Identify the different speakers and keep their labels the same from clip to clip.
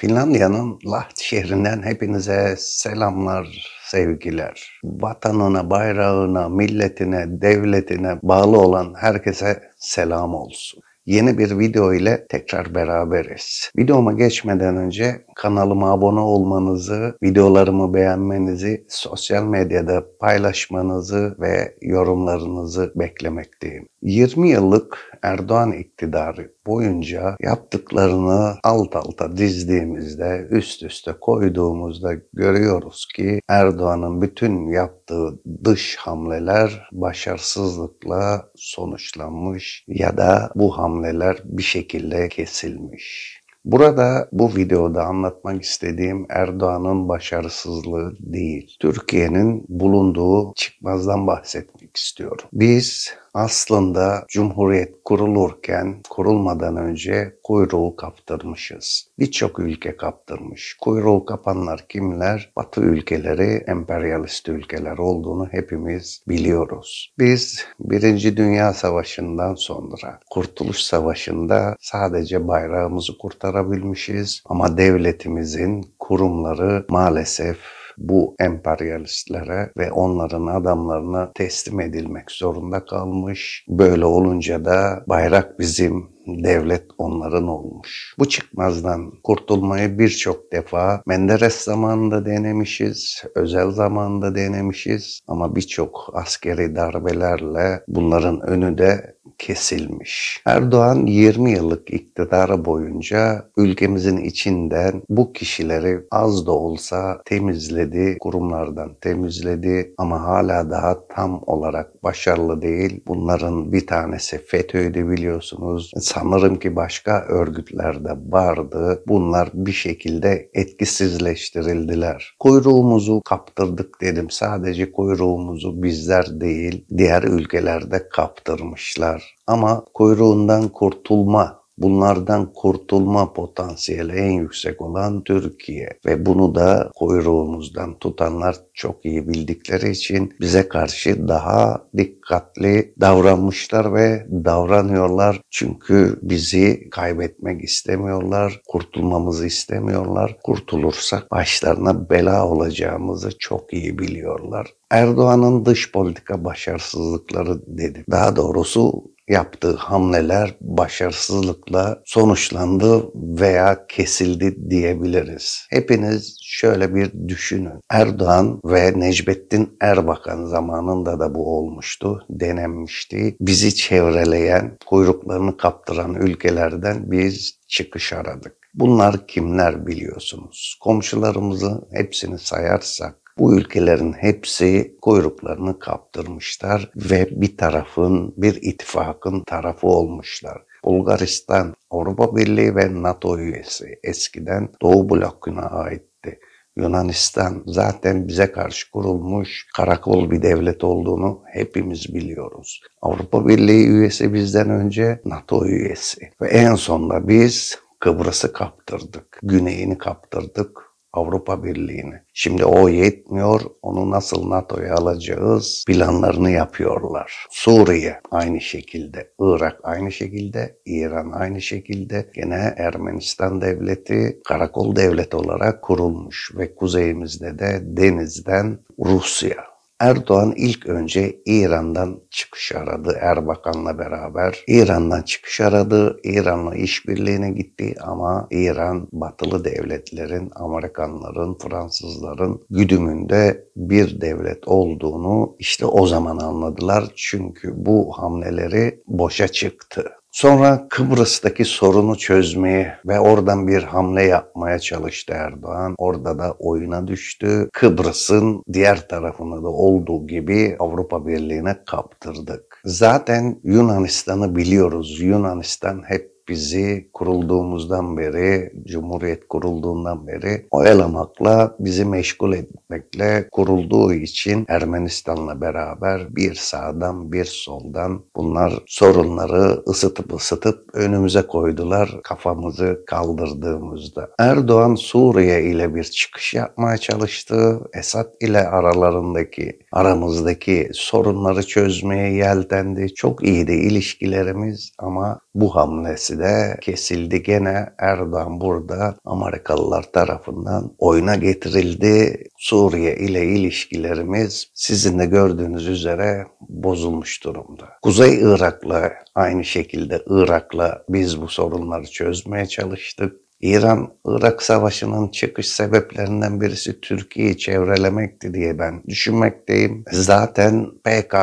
Speaker 1: Finlandiya'nın Laht şehrinden hepinize selamlar, sevgiler. Vatanına, bayrağına, milletine, devletine bağlı olan herkese selam olsun. Yeni bir video ile tekrar beraberiz. Videoma geçmeden önce kanalıma abone olmanızı, videolarımı beğenmenizi, sosyal medyada paylaşmanızı ve yorumlarınızı beklemekteyim. 20 yıllık Erdoğan iktidarı boyunca yaptıklarını alt alta dizdiğimizde, üst üste koyduğumuzda görüyoruz ki Erdoğan'ın bütün yaptığı dış hamleler başarısızlıkla sonuçlanmış ya da bu hamleler bir şekilde kesilmiş. Burada bu videoda anlatmak istediğim Erdoğan'ın başarısızlığı değil. Türkiye'nin bulunduğu çıkmazdan bahsetmek istiyorum. Biz aslında Cumhuriyet kurulurken kurulmadan önce kuyruğu kaptırmışız. Birçok ülke kaptırmış. Kuyruğu kapanlar kimler? Batı ülkeleri emperyalist ülkeler olduğunu hepimiz biliyoruz. Biz Birinci Dünya Savaşı'ndan sonra Kurtuluş Savaşı'nda sadece bayrağımızı kurtarabilmişiz ama devletimizin kurumları maalesef bu emperyalistlere ve onların adamlarına teslim edilmek zorunda kalmış. Böyle olunca da bayrak bizim devlet onların olmuş. Bu çıkmazdan kurtulmayı birçok defa Menderes zamanında denemişiz, özel zamanında denemişiz ama birçok askeri darbelerle bunların önü de kesilmiş. Erdoğan 20 yıllık iktidarı boyunca ülkemizin içinden bu kişileri az da olsa temizledi, kurumlardan temizledi ama hala daha tam olarak başarılı değil. Bunların bir tanesi FETÖ'ydü biliyorsunuz sanırım ki başka örgütlerde vardı. Bunlar bir şekilde etkisizleştirildiler. Kuyruğumuzu kaptırdık dedim. Sadece kuyruğumuzu bizler değil diğer ülkelerde kaptırmışlar. Ama kuyruğundan kurtulma Bunlardan kurtulma potansiyeli en yüksek olan Türkiye ve bunu da kuyruğumuzdan tutanlar çok iyi bildikleri için bize karşı daha dikkatli davranmışlar ve davranıyorlar. Çünkü bizi kaybetmek istemiyorlar, kurtulmamızı istemiyorlar. Kurtulursak başlarına bela olacağımızı çok iyi biliyorlar. Erdoğan'ın dış politika başarısızlıkları dedi. Daha doğrusu yaptığı hamleler başarısızlıkla sonuçlandı veya kesildi diyebiliriz. Hepiniz şöyle bir düşünün. Erdoğan ve Necmettin Erbakan zamanında da bu olmuştu, denenmişti. Bizi çevreleyen, kuyruklarını kaptıran ülkelerden biz çıkış aradık. Bunlar kimler biliyorsunuz? Komşularımızı hepsini sayarsak bu ülkelerin hepsi kuyruklarını kaptırmışlar ve bir tarafın, bir ittifakın tarafı olmuşlar. Bulgaristan, Avrupa Birliği ve NATO üyesi eskiden Doğu blokuna aitti. Yunanistan zaten bize karşı kurulmuş karakol bir devlet olduğunu hepimiz biliyoruz. Avrupa Birliği üyesi bizden önce NATO üyesi ve en sonunda biz Kıbrıs'ı kaptırdık, güneyini kaptırdık Avrupa Birliği'ni. Şimdi o yetmiyor, onu nasıl NATO'ya alacağız planlarını yapıyorlar. Suriye aynı şekilde, Irak aynı şekilde, İran aynı şekilde. Gene Ermenistan devleti karakol devleti olarak kurulmuş ve kuzeyimizde de denizden Rusya Erdoğan ilk önce İran'dan çıkış aradı Erbakan'la beraber. İran'dan çıkış aradı, İran'la işbirliğine gitti ama İran batılı devletlerin, Amerikanların, Fransızların güdümünde bir devlet olduğunu işte o zaman anladılar. Çünkü bu hamleleri boşa çıktı. Sonra Kıbrıs'taki sorunu çözmeye ve oradan bir hamle yapmaya çalıştı Erdoğan. Orada da oyuna düştü. Kıbrıs'ın diğer tarafını da olduğu gibi Avrupa Birliği'ne kaptırdık. Zaten Yunanistan'ı biliyoruz. Yunanistan hep bizi kurulduğumuzdan beri, Cumhuriyet kurulduğundan beri oyalamakla, bizi meşgul etmekle kurulduğu için Ermenistan'la beraber bir sağdan bir soldan bunlar sorunları ısıtıp ısıtıp önümüze koydular kafamızı kaldırdığımızda. Erdoğan Suriye ile bir çıkış yapmaya çalıştı. Esad ile aralarındaki, aramızdaki sorunları çözmeye yeltendi. Çok iyiydi ilişkilerimiz ama bu hamlesi de kesildi gene Erdoğan burada Amerikalılar tarafından oyuna getirildi. Suriye ile ilişkilerimiz sizin de gördüğünüz üzere bozulmuş durumda. Kuzey Irak'la aynı şekilde Irak'la biz bu sorunları çözmeye çalıştık. İran-Irak Savaşı'nın çıkış sebeplerinden birisi Türkiye'yi çevrelemekti diye ben düşünmekteyim. Zaten PKK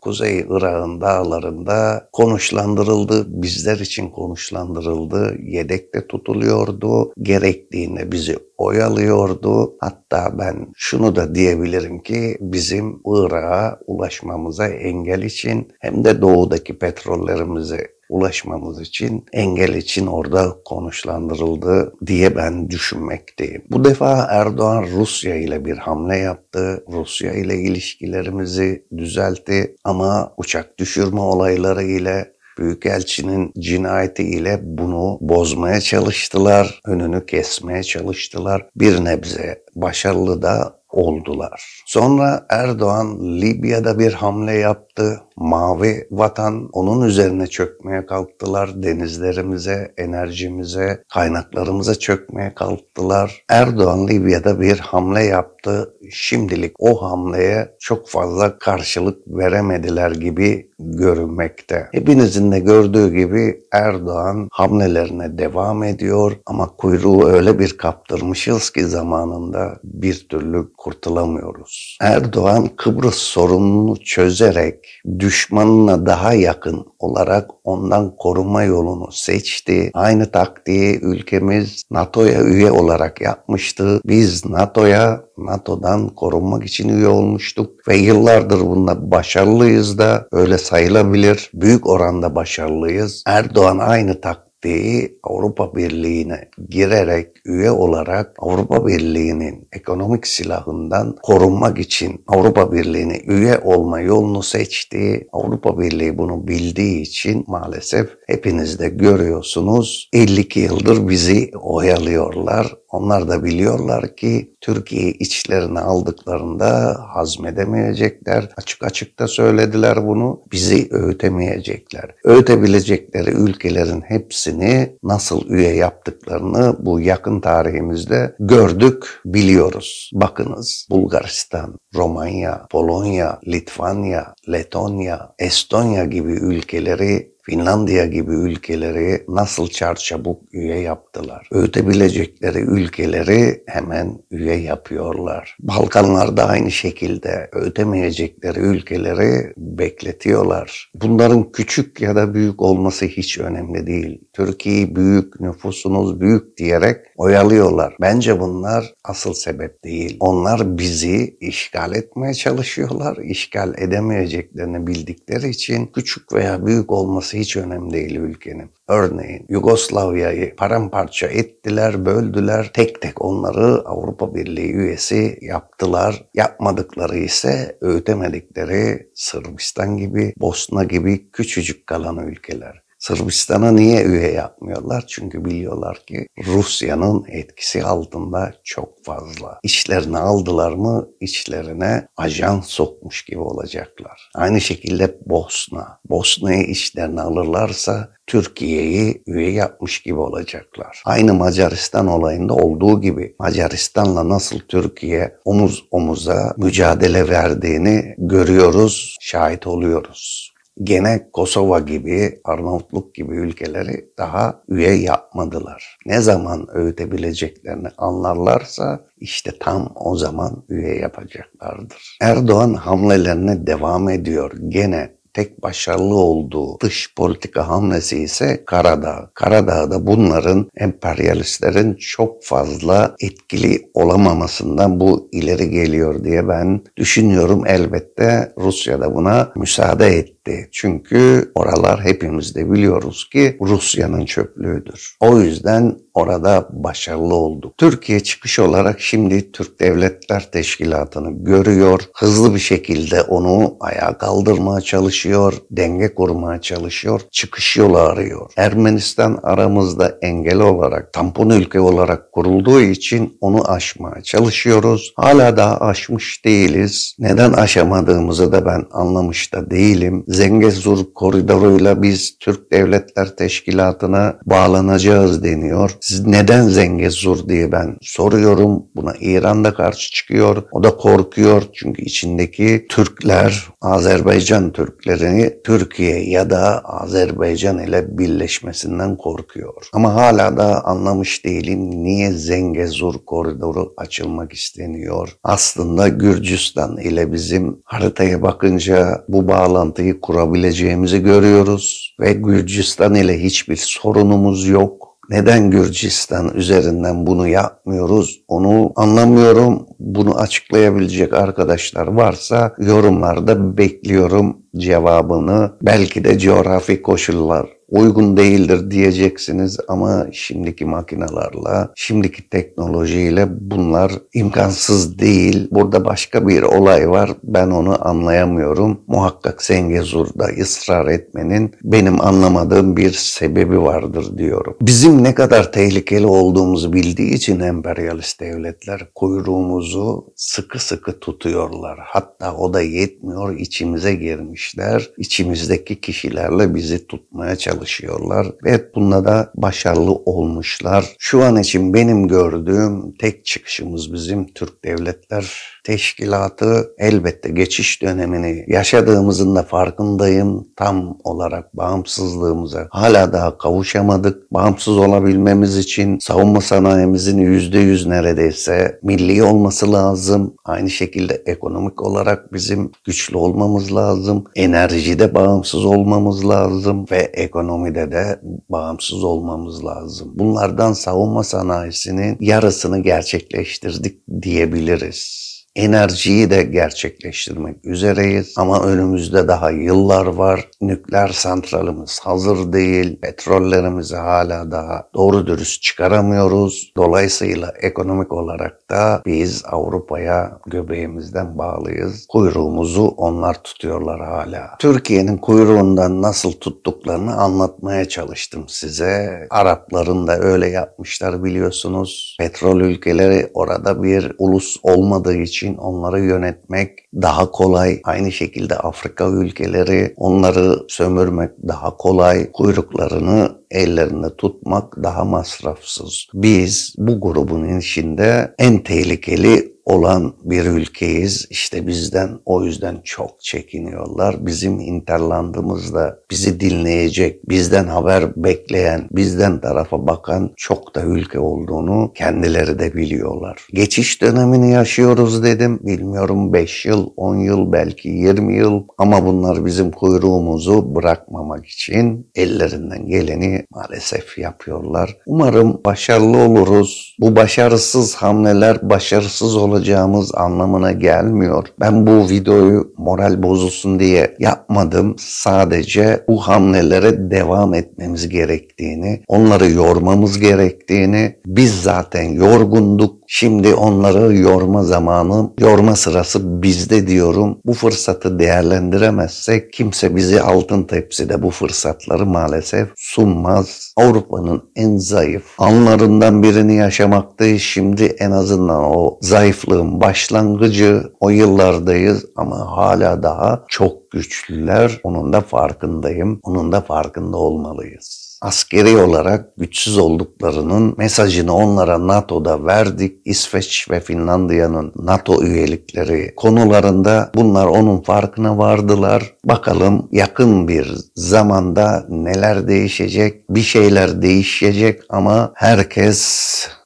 Speaker 1: Kuzey Irak'ın dağlarında konuşlandırıldı, bizler için konuşlandırıldı, yedekte tutuluyordu, gerektiğinde bizi oyalıyordu. Hatta ben şunu da diyebilirim ki bizim Irak'a ulaşmamıza engel için hem de doğudaki petrollerimizi ulaşmamız için, engel için orada konuşlandırıldı diye ben düşünmekteyim. Bu defa Erdoğan Rusya ile bir hamle yaptı. Rusya ile ilişkilerimizi düzeltti ama uçak düşürme olayları ile Büyükelçinin cinayeti ile bunu bozmaya çalıştılar, önünü kesmeye çalıştılar. Bir nebze başarılı da oldular. Sonra Erdoğan Libya'da bir hamle yaptı. Mavi vatan onun üzerine çökmeye kalktılar. Denizlerimize, enerjimize, kaynaklarımıza çökmeye kalktılar. Erdoğan Libya'da bir hamle yaptı. Şimdilik o hamleye çok fazla karşılık veremediler gibi görünmekte. Hepinizin de gördüğü gibi Erdoğan hamlelerine devam ediyor ama kuyruğu öyle bir kaptırmışız ki zamanında bir türlü kurtulamıyoruz. Erdoğan Kıbrıs sorununu çözerek düşmanına daha yakın olarak ondan koruma yolunu seçti. Aynı taktiği ülkemiz NATO'ya üye olarak yapmıştı. Biz NATO'ya NATO'dan korunmak için üye olmuştuk ve yıllardır bunda başarılıyız da öyle sayılabilir. Büyük oranda başarılıyız. Erdoğan aynı taktiği ve Avrupa Birliği'ne girerek üye olarak Avrupa Birliği'nin ekonomik silahından korunmak için Avrupa Birliği'ne üye olma yolunu seçti. Avrupa Birliği bunu bildiği için maalesef hepiniz de görüyorsunuz 52 yıldır bizi oyalıyorlar. Onlar da biliyorlar ki Türkiye içlerine aldıklarında hazmedemeyecekler. Açık açık da söylediler bunu. Bizi öğütemeyecekler. Öğütebilecekleri ülkelerin hepsini nasıl üye yaptıklarını bu yakın tarihimizde gördük, biliyoruz. Bakınız Bulgaristan, Romanya, Polonya, Litvanya, Letonya, Estonya gibi ülkeleri Finlandiya gibi ülkeleri nasıl çarçabuk üye yaptılar? Ötebilecekleri ülkeleri hemen üye yapıyorlar. Balkanlarda aynı şekilde ödemeyecekleri ülkeleri bekletiyorlar. Bunların küçük ya da büyük olması hiç önemli değil. Türkiye büyük, nüfusunuz büyük diyerek oyalıyorlar. Bence bunlar asıl sebep değil. Onlar bizi işgal etmeye çalışıyorlar. İşgal edemeyeceklerini bildikleri için küçük veya büyük olması hiç önemli değil ülkenin. Örneğin Yugoslavya'yı paramparça ettiler, böldüler. Tek tek onları Avrupa Birliği üyesi yaptılar. Yapmadıkları ise öğütemedikleri Sırbistan gibi, Bosna gibi küçücük kalan ülkeler. Sırbistan'a niye üye yapmıyorlar? Çünkü biliyorlar ki Rusya'nın etkisi altında çok fazla. İşlerini aldılar mı içlerine ajan sokmuş gibi olacaklar. Aynı şekilde Bosna. Bosna'yı işlerine alırlarsa Türkiye'yi üye yapmış gibi olacaklar. Aynı Macaristan olayında olduğu gibi Macaristan'la nasıl Türkiye omuz omuza mücadele verdiğini görüyoruz, şahit oluyoruz gene Kosova gibi, Arnavutluk gibi ülkeleri daha üye yapmadılar. Ne zaman öğütebileceklerini anlarlarsa işte tam o zaman üye yapacaklardır. Erdoğan hamlelerine devam ediyor. Gene tek başarılı olduğu dış politika hamlesi ise Karadağ. Karadağ'da bunların emperyalistlerin çok fazla etkili olamamasından bu ileri geliyor diye ben düşünüyorum. Elbette Rusya da buna müsaade etti gitti. Çünkü oralar hepimiz de biliyoruz ki Rusya'nın çöplüğüdür. O yüzden orada başarılı olduk. Türkiye çıkış olarak şimdi Türk Devletler Teşkilatı'nı görüyor. Hızlı bir şekilde onu ayağa kaldırmaya çalışıyor. Denge kurmaya çalışıyor. Çıkış yolu arıyor. Ermenistan aramızda engel olarak, tampon ülke olarak kurulduğu için onu aşmaya çalışıyoruz. Hala daha aşmış değiliz. Neden aşamadığımızı da ben anlamış da değilim. Zengezur koridoruyla biz Türk Devletler Teşkilatı'na bağlanacağız deniyor. Siz neden Zengezur diye ben soruyorum. Buna İran da karşı çıkıyor. O da korkuyor çünkü içindeki Türkler, Azerbaycan Türklerini Türkiye ya da Azerbaycan ile birleşmesinden korkuyor. Ama hala da anlamış değilim niye Zengezur koridoru açılmak isteniyor. Aslında Gürcistan ile bizim haritaya bakınca bu bağlantıyı kurabileceğimizi görüyoruz ve Gürcistan ile hiçbir sorunumuz yok. Neden Gürcistan üzerinden bunu yapmıyoruz onu anlamıyorum. Bunu açıklayabilecek arkadaşlar varsa yorumlarda bekliyorum cevabını. Belki de coğrafi koşullar uygun değildir diyeceksiniz ama şimdiki makinalarla, şimdiki teknolojiyle bunlar imkansız değil. Burada başka bir olay var. Ben onu anlayamıyorum. Muhakkak Zengezur'da ısrar etmenin benim anlamadığım bir sebebi vardır diyorum. Bizim ne kadar tehlikeli olduğumuzu bildiği için emperyalist devletler kuyruğumuzu sıkı sıkı tutuyorlar. Hatta o da yetmiyor içimize girmişler. İçimizdeki kişilerle bizi tutmaya çalışıyorlar çalışıyorlar. ve bununla da başarılı olmuşlar. Şu an için benim gördüğüm tek çıkışımız bizim Türk devletler teşkilatı elbette geçiş dönemini yaşadığımızın da farkındayım. Tam olarak bağımsızlığımıza hala daha kavuşamadık. Bağımsız olabilmemiz için savunma sanayimizin %100 neredeyse milli olması lazım. Aynı şekilde ekonomik olarak bizim güçlü olmamız lazım. Enerjide bağımsız olmamız lazım ve ekonomide de bağımsız olmamız lazım. Bunlardan savunma sanayisinin yarısını gerçekleştirdik diyebiliriz enerjiyi de gerçekleştirmek üzereyiz. Ama önümüzde daha yıllar var. Nükleer santralimiz hazır değil. Petrollerimizi hala daha doğru dürüst çıkaramıyoruz. Dolayısıyla ekonomik olarak da biz Avrupa'ya göbeğimizden bağlıyız. Kuyruğumuzu onlar tutuyorlar hala. Türkiye'nin kuyruğundan nasıl tuttuklarını anlatmaya çalıştım size. Arapların da öyle yapmışlar biliyorsunuz. Petrol ülkeleri orada bir ulus olmadığı için için onları yönetmek daha kolay. Aynı şekilde Afrika ülkeleri onları sömürmek daha kolay. Kuyruklarını ellerinde tutmak daha masrafsız. Biz bu grubun içinde en tehlikeli olan bir ülkeyiz. İşte bizden o yüzden çok çekiniyorlar. Bizim interlandımızda bizi dinleyecek, bizden haber bekleyen, bizden tarafa bakan çok da ülke olduğunu kendileri de biliyorlar. Geçiş dönemini yaşıyoruz dedim. Bilmiyorum 5 yıl, 10 yıl belki 20 yıl ama bunlar bizim kuyruğumuzu bırakmamak için ellerinden geleni maalesef yapıyorlar. Umarım başarılı oluruz. Bu başarısız hamleler başarısız olacak kalacağımız anlamına gelmiyor. Ben bu videoyu moral bozulsun diye yapmadım. Sadece bu hamlelere devam etmemiz gerektiğini, onları yormamız gerektiğini, biz zaten yorgunduk, Şimdi onları yorma zamanı, yorma sırası bizde diyorum. Bu fırsatı değerlendiremezsek kimse bizi altın tepside bu fırsatları maalesef sunmaz. Avrupa'nın en zayıf anlarından birini yaşamaktayız. Şimdi en azından o zayıflığın başlangıcı o yıllardayız ama hala daha çok güçlüler. Onun da farkındayım. Onun da farkında olmalıyız askeri olarak güçsüz olduklarının mesajını onlara NATO'da verdik. İsveç ve Finlandiya'nın NATO üyelikleri konularında bunlar onun farkına vardılar. Bakalım yakın bir zamanda neler değişecek? Bir şeyler değişecek ama herkes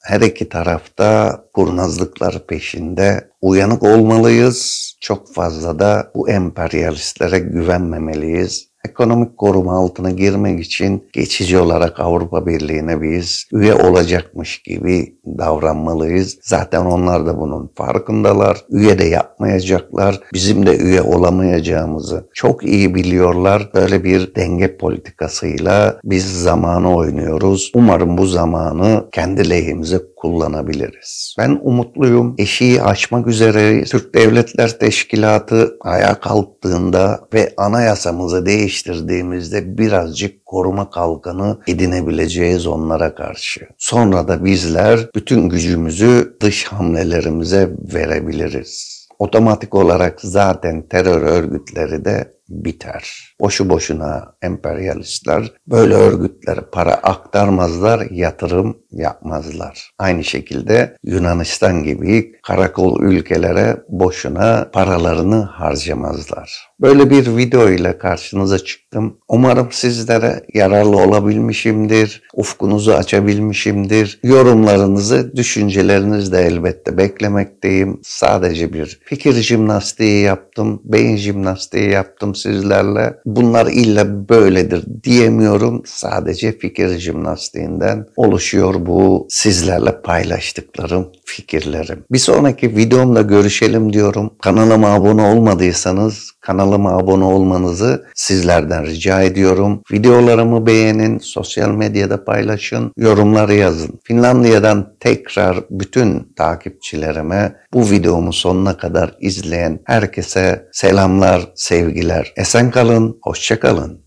Speaker 1: her iki tarafta kurnazlıklar peşinde uyanık olmalıyız. Çok fazla da bu emperyalistlere güvenmemeliyiz ekonomik koruma altına girmek için geçici olarak Avrupa Birliği'ne biz üye olacakmış gibi davranmalıyız. Zaten onlar da bunun farkındalar. Üye de yapmayacaklar. Bizim de üye olamayacağımızı çok iyi biliyorlar. Böyle bir denge politikasıyla biz zamanı oynuyoruz. Umarım bu zamanı kendi lehimize kullanabiliriz. Ben umutluyum. Eşiği açmak üzere Türk Devletler Teşkilatı ayağa kalktığında ve anayasamızı değiştirdiğimizde birazcık koruma kalkanı edinebileceğiz onlara karşı. Sonra da bizler bütün gücümüzü dış hamlelerimize verebiliriz. Otomatik olarak zaten terör örgütleri de biter. Boşu boşuna emperyalistler böyle örgütlere para aktarmazlar, yatırım yapmazlar. Aynı şekilde Yunanistan gibi karakol ülkelere boşuna paralarını harcamazlar. Böyle bir video ile karşınıza çıktım. Umarım sizlere yararlı olabilmişimdir. Ufkunuzu açabilmişimdir. Yorumlarınızı, düşüncelerinizi de elbette beklemekteyim. Sadece bir fikir jimnastiği yaptım, beyin jimnastiği yaptım sizlerle. Bunlar illa böyledir diyemiyorum. Sadece fikir jimnastiğinden oluşuyor bu sizlerle paylaştıklarım, fikirlerim. Bir sonraki videomda görüşelim diyorum. Kanalıma abone olmadıysanız kanalıma abone olmanızı sizlerden rica ediyorum. Videolarımı beğenin, sosyal medyada paylaşın, yorumları yazın. Finlandiya'dan tekrar bütün takipçilerime bu videomu sonuna kadar izleyen herkese selamlar, sevgiler. Esen kalın, hoşça kalın.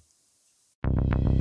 Speaker 1: Thank you.